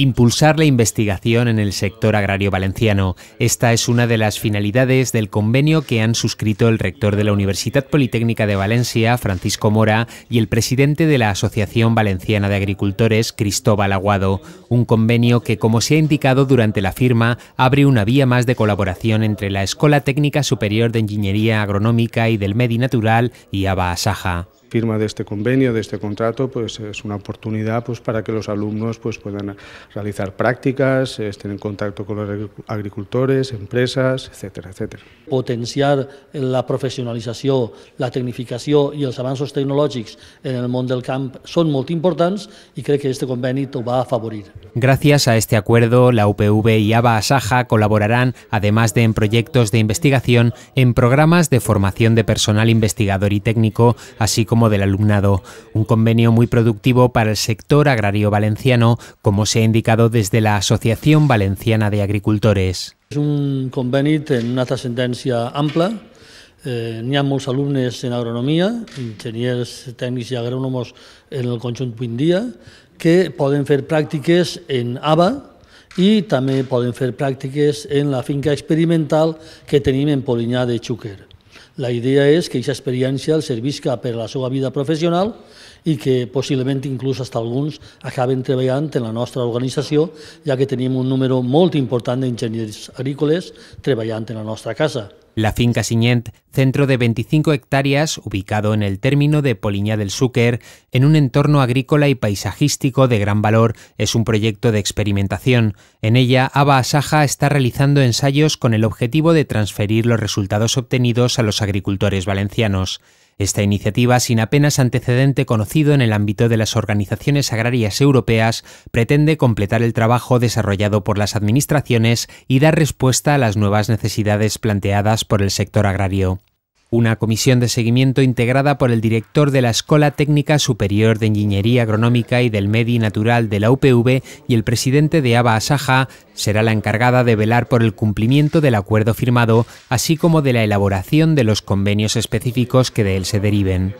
Impulsar la investigación en el sector agrario valenciano. Esta es una de las finalidades del convenio que han suscrito el rector de la Universidad Politécnica de Valencia, Francisco Mora, y el presidente de la Asociación Valenciana de Agricultores, Cristóbal Aguado. Un convenio que, como se ha indicado durante la firma, abre una vía más de colaboración entre la Escuela Técnica Superior de Ingeniería Agronómica y del Medi Natural y Aba Asaja firma de este convenio, de este contrato, pues es una oportunidad pues, para que los alumnos pues, puedan realizar prácticas, estén en contacto con los agricultores, empresas, etcétera, etcétera. Potenciar la profesionalización, la tecnificación y los avances tecnológicos en el mundo del campo son muy importantes y creo que este convenio va a favorir. Gracias a este acuerdo, la UPV y ABA Asaja colaborarán, además de en proyectos de investigación, en programas de formación de personal investigador y técnico, así como del alumnado. Un convenio muy productivo para el sector agrario valenciano, como se ha indicado desde la Asociación Valenciana de Agricultores. Es un convenio en una trascendencia amplia... Eh, N'hi alumnes en agronomía... ...ingenieros, técnicos y agrónomos en el conjunt India, que pueden hacer prácticas en ABA ...y también pueden hacer prácticas en la finca experimental que tenim en Polinyà de Chúquer... La idea és que aquesta experiència el servisca per a la seva vida professional i que possiblement inclús fins alguns acaben treballant en la nostra organització, ja que tenim un número molt important d'enginyers agrícoles treballant en la nostra casa. La finca Siñent, centro de 25 hectáreas ubicado en el término de Poliñá del Súquer, en un entorno agrícola y paisajístico de gran valor, es un proyecto de experimentación. En ella, Aba Asaja está realizando ensayos con el objetivo de transferir los resultados obtenidos a los agricultores valencianos. Esta iniciativa, sin apenas antecedente conocido en el ámbito de las organizaciones agrarias europeas, pretende completar el trabajo desarrollado por las administraciones y dar respuesta a las nuevas necesidades planteadas por el sector agrario una comisión de seguimiento integrada por el director de la Escola Técnica Superior de Ingeniería Agronómica y del Medi Natural de la UPV y el presidente de ABA Asaja, será la encargada de velar por el cumplimiento del acuerdo firmado, así como de la elaboración de los convenios específicos que de él se deriven.